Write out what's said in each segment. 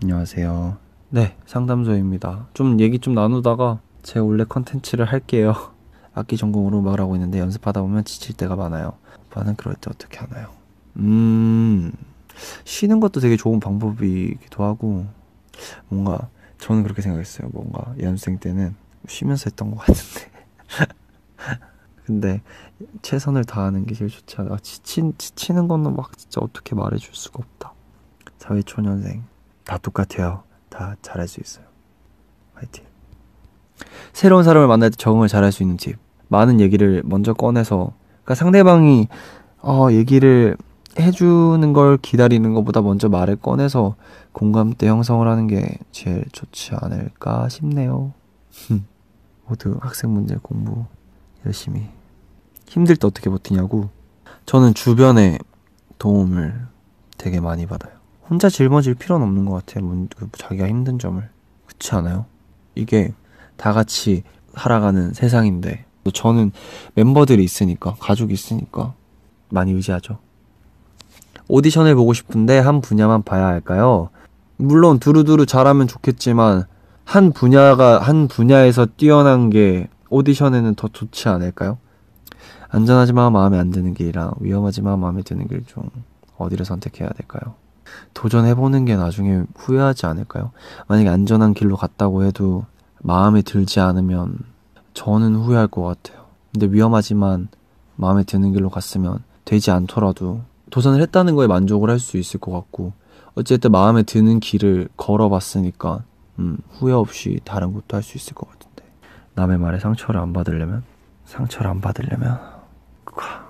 안녕하세요. 네, 상담소입니다. 좀 얘기 좀 나누다가 제 원래 컨텐츠를 할게요. 악기 전공으로 음악을 하고 있는데 연습하다 보면 지칠 때가 많아요. 오빠는 그럴 때 어떻게 하나요? 음, 쉬는 것도 되게 좋은 방법이기도 하고, 뭔가, 저는 그렇게 생각했어요. 뭔가, 연습생 때는 쉬면서 했던 것 같은데. 근데, 최선을 다하는 게 제일 좋지 않아. 아, 지친, 지치는 거는 막 진짜 어떻게 말해줄 수가 없다. 사회초년생. 다 똑같아요. 다 잘할 수 있어요. 화이팅. 새로운 사람을 만날 때 적응을 잘할 수 있는 팁. 많은 얘기를 먼저 꺼내서 그러니까 상대방이 어, 얘기를 해주는 걸 기다리는 것보다 먼저 말을 꺼내서 공감대 형성을 하는 게 제일 좋지 않을까 싶네요. 모두 학생 문제 공부 열심히 힘들 때 어떻게 버티냐고 저는 주변의 도움을 되게 많이 받아요. 혼자 짊어질 필요는 없는 것 같아요. 그 자기가 힘든 점을. 그렇지 않아요? 이게 다 같이 살아가는 세상인데 저는 멤버들이 있으니까 가족이 있으니까 많이 의지하죠. 오디션을 보고 싶은데 한 분야만 봐야 할까요? 물론 두루두루 잘하면 좋겠지만 한 분야가 한 분야에서 뛰어난 게 오디션에는 더 좋지 않을까요? 안전하지만 마음에 안 드는 길이랑 위험하지만 마음에 드는 길 중 어디를 선택해야 될까요? 도전해보는 게 나중에 후회하지 않을까요? 만약에 안전한 길로 갔다고 해도 마음에 들지 않으면 저는 후회할 것 같아요. 근데 위험하지만 마음에 드는 길로 갔으면 되지 않더라도 도전을 했다는 거에 만족을 할 수 있을 것 같고 어쨌든 마음에 드는 길을 걸어봤으니까 음, 후회 없이 다른 것도 할 수 있을 것 같은데 남의 말에 상처를 안 받으려면 상처를 안 받으려면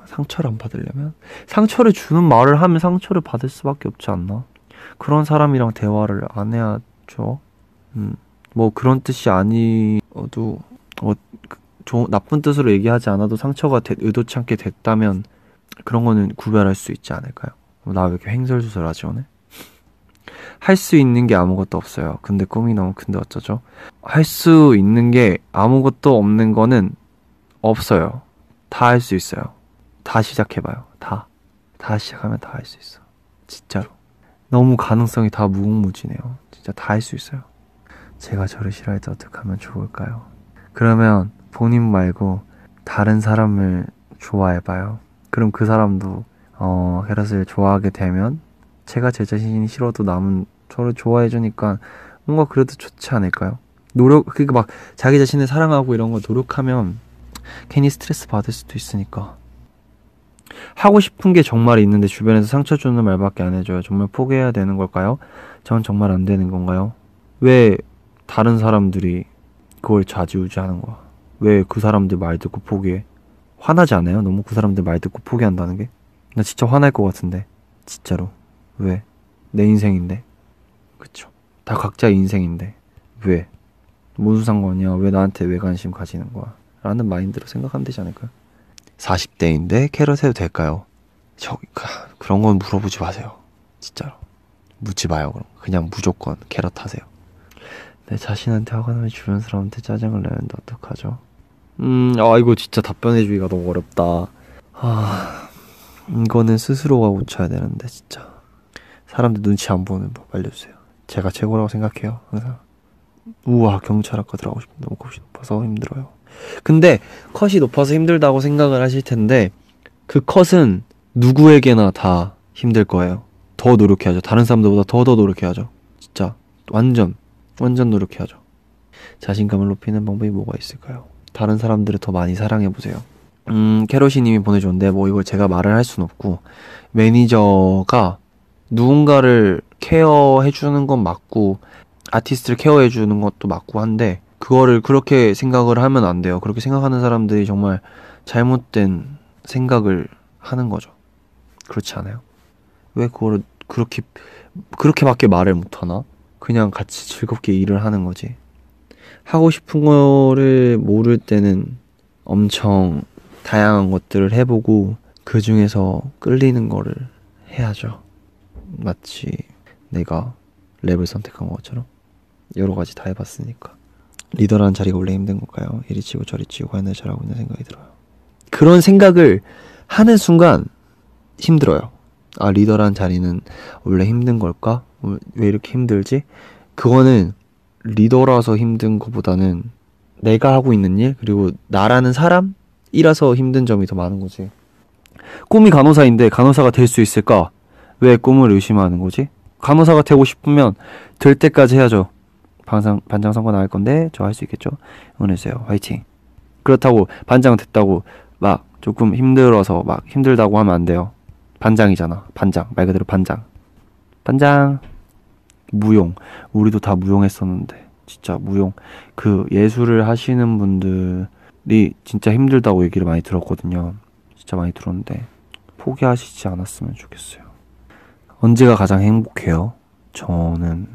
상처를 안 받으려면 상처를 주는 말을 하면 상처를 받을 수밖에 없지 않나? 그런 사람이랑 대화를 안 해야죠. 음, 뭐 그런 뜻이 아니어도 어, 조, 그 나쁜 뜻으로 얘기하지 않아도 상처가 되, 의도치 않게 됐다면 그런 거는 구별할 수 있지 않을까요? 어, 나왜 이렇게 횡설수설하지 오할수 있는 게 아무것도 없어요. 근데 꿈이 너무 큰데 어쩌죠? 할 수 있는 게 아무것도 없는 거는 없어요. 다 할 수 있어요. 다 시작해봐요. 다. 다 시작하면 다 할 수 있어. 진짜로. 너무 가능성이 다 무궁무진해요. 진짜 다 할 수 있어요. 제가 저를 싫어할 때 어떻게 하면 좋을까요? 그러면 본인 말고 다른 사람을 좋아해봐요. 그럼 그 사람도 어, 헤라스 좋아하게 되면 제가 제 자신이 싫어도 남은 저를 좋아해주니까 뭔가 그래도 좋지 않을까요? 노력, 그니까 막 자기 자신을 사랑하고 이런 걸 노력하면 괜히 스트레스 받을 수도 있으니까. 하고 싶은 게 정말 있는데 주변에서 상처 주는 말밖에 안 해줘요. 정말 포기해야 되는 걸까요? 전 정말 안 되는 건가요? 왜 다른 사람들이 그걸 좌지우지하는 거야? 왜 그 사람들 말 듣고 포기해? 화나지 않아요? 너무 그 사람들 말 듣고 포기한다는 게? 나 진짜 화날 것 같은데 진짜로 왜? 내 인생인데 그쵸 다 각자의 인생인데 왜? 무슨 상관이야 왜 나한테 왜 관심 가지는 거야 라는 마인드로 생각하면 되지 않을까요? 40대인데 캐럿 해도 될까요? 저기 그, 그런 건 물어보지 마세요. 진짜로. 묻지 마요. 그럼 그냥 무조건 캐럿 하세요. 내 자신한테 화가 나면 주변 사람한테 짜증을 내는데 어떡하죠? 음, 아 이거 진짜 답변해 주기가 너무 어렵다. 아, 이거는 스스로가 고쳐야 되는데 진짜. 사람들 눈치 안 보는 법 알려주세요. 제가 최고라고 생각해요. 항상. 우와 경찰학과 들어가고 싶은데 목급이 높아서 힘들어요. 근데 컷이 높아서 힘들다고 생각을 하실 텐데 그 컷은 누구에게나 다 힘들 거예요. 더 노력해야죠. 다른 사람들보다 더 더 노력해야죠. 진짜 완전 완전 노력해야죠. 자신감을 높이는 방법이 뭐가 있을까요? 다른 사람들을 더 많이 사랑해 보세요. 음, 캐로시님이 보내줬는데 뭐 이걸 제가 말을 할 순 없고 매니저가 누군가를 케어해 주는 건 맞고 아티스트를 케어해 주는 것도 맞고 한데 그거를 그렇게 생각을 하면 안 돼요. 그렇게 생각하는 사람들이 정말 잘못된 생각을 하는 거죠. 그렇지 않아요? 왜 그거를 그렇게 그렇게밖에 말을 못 하나? 그냥 같이 즐겁게 일을 하는 거지. 하고 싶은 거를 모를 때는 엄청 다양한 것들을 해보고 그 중에서 끌리는 거를 해야죠. 마치 내가 랩을 선택한 것처럼 여러 가지 다 해봤으니까. 리더라는 자리가 원래 힘든 걸까요? 이리 치고 저리 치고 과연 내가 잘하고 있는 생각이 들어요. 그런 생각을 하는 순간 힘들어요. 아, 리더라는 자리는 원래 힘든 걸까? 왜 이렇게 힘들지? 그거는 리더라서 힘든 것보다는 내가 하고 있는 일, 그리고 나라는 사람이라서 힘든 점이 더 많은 거지. 꿈이 간호사인데 간호사가 될 수 있을까? 왜 꿈을 의심하는 거지? 간호사가 되고 싶으면 될 때까지 해야죠. 반장, 반장 선거 나갈 건데 저 할 수 있겠죠? 응원해주세요. 화이팅. 그렇다고 반장 됐다고 막 조금 힘들어서 막 힘들다고 하면 안 돼요. 반장이잖아. 반장. 말 그대로 반장. 반장. 무용. 우리도 다 무용했었는데. 진짜 무용. 그 예술을 하시는 분들이 진짜 힘들다고 얘기를 많이 들었거든요. 진짜 많이 들었는데. 포기하시지 않았으면 좋겠어요. 언제가 가장 행복해요? 저는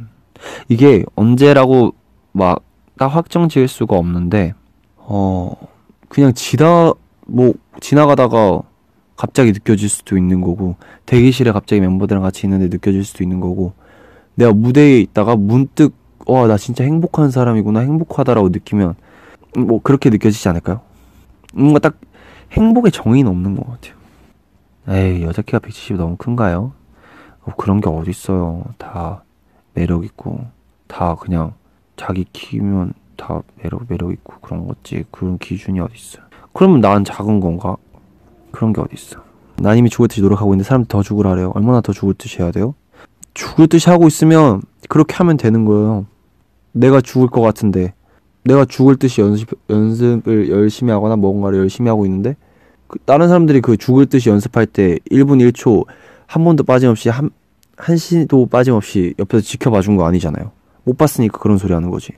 이게 언제라고 막 딱 확정 지을 수가 없는데 어 그냥 지다 뭐 지나가다가 갑자기 느껴질 수도 있는 거고 대기실에 갑자기 멤버들이랑 같이 있는데 느껴질 수도 있는 거고 내가 무대에 있다가 문득 와 나 진짜 행복한 사람이구나 행복하다라고 느끼면 뭐 그렇게 느껴지지 않을까요? 뭔가 딱 행복의 정의는 없는 것 같아요. 에이 여자 키가 170이 너무 큰가요? 뭐 그런 게 어딨어요. 다 매력 있고 다 그냥 자기 키면 다 매력 매력 있고 그런 거지 그런 기준이 어딨어 그러면 난 작은 건가 그런 게 어딨어 난 이미 죽을 듯이 노력하고 있는데 사람들 더 죽으라 래요 얼마나 더 죽을 듯이 해야 돼요 죽을 듯이 하고 있으면 그렇게 하면 되는 거예요 내가 죽을 것 같은데 내가 죽을 듯이 연습 연습을 열심히 하거나 뭔가를 열심히 하고 있는데 그 다른 사람들이 그 죽을 듯이 연습할 때 1분 1초 한 번도 빠짐없이 한, 한시도 빠짐없이 옆에서 지켜봐 준 거 아니잖아요. 못 봤으니까 그런 소리 하는 거지.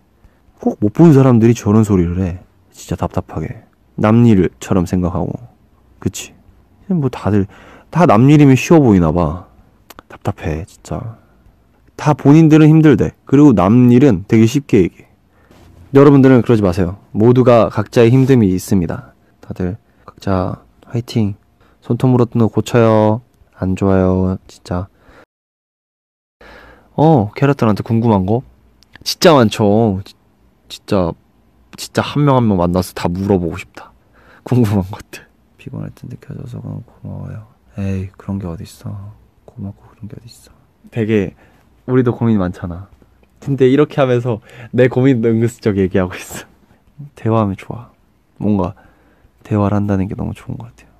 꼭 못 본 사람들이 저런 소리를 해. 진짜 답답하게. 남일처럼 생각하고. 그치? 뭐 다들, 다 남일이면 쉬워 보이나 봐. 답답해, 진짜. 다 본인들은 힘들대. 그리고 남일은 되게 쉽게 얘기해. 여러분들은 그러지 마세요. 모두가 각자의 힘듦이 있습니다. 다들 각자 화이팅. 손톱으로 뜬거 고쳐요. 안 좋아요. 진짜 어, 캐럿들한테 궁금한 거? 진짜 많죠. 진짜, 진짜 한 명 한명 한 명 만나서 다 물어보고 싶다. 궁금한 것들. 피곤할 텐데 켜줘서 고마워요. 에이, 그런 게 어딨어. 고맙고 그런 게 어딨어. 되게, 우리도 고민 이 많잖아. 근데 이렇게 하면서 내 고민 도은근스쩍 얘기하고 있어. 대화하면 좋아. 뭔가, 대화를 한다는 게 너무 좋은 것 같아요.